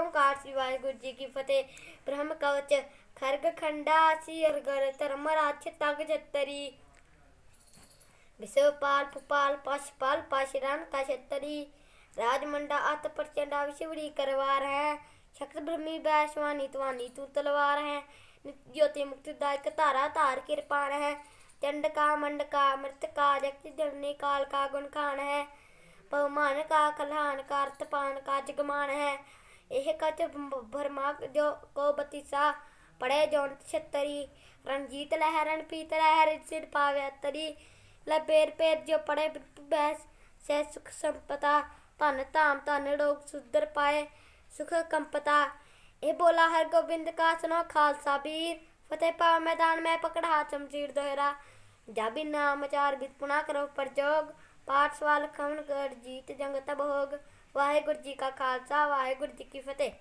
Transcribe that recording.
ओंकार शिवाय गुरु जी की फतेह ब्रह्म कवच खर्ग खंडा सिर गर धर्म तग जतरी विश्वपाल पुपाल पशुपाल पाशुरान का राजमंडा अत प्रचंडा विश्वरी करवार है शक्त ब्रह्मी वैश्वानी त्वानी तू तलवार है ज्योति मुक्तिदायक तारा तार कृपाण है चंड का मंड का मृत का जगत जननी काल का गुण गुणखान है पवमान का कल्याण का अर्थपान का जगमान है एह कच भरमाक जो को बतिसा पड़े जौन छतरी रणजीत लहरन पीत लहर सिर पावे तरी लबेर पेर जो पड़े बैस से सुख संपदा धन धाम धन रोग सुधर पाए सुख कंपता ਇਹ ਬੋਲਾ ਹਰ ਗੋਬਿੰਦ ਕਾ ਸੁਨੋ ਖਾਲਸਾ ਵੀਰ ਫਤਿਹ ਪਾਵ ਮੈਦਾਨ ਮੈਂ ਪਕੜਾ ਚਮਚੀਰ ਦੋਹਰਾ ਜਾਬੀ ਨਾਮ ਚਾਰ ਬਿਤ ਕਰੋ ਪਰਜੋਗ ਪਾਠ ਸਵਾਲ ਖਮਣ ਕਰ ਜੀਤ ਜੰਗ ਤਬ ਹੋਗ ਵਾਹਿਗੁਰੂ ਜੀ ਕਾ ਖਾਲਸਾ ਵਾਹਿਗੁਰੂ ਜੀ ਕੀ ਫਤਿਹ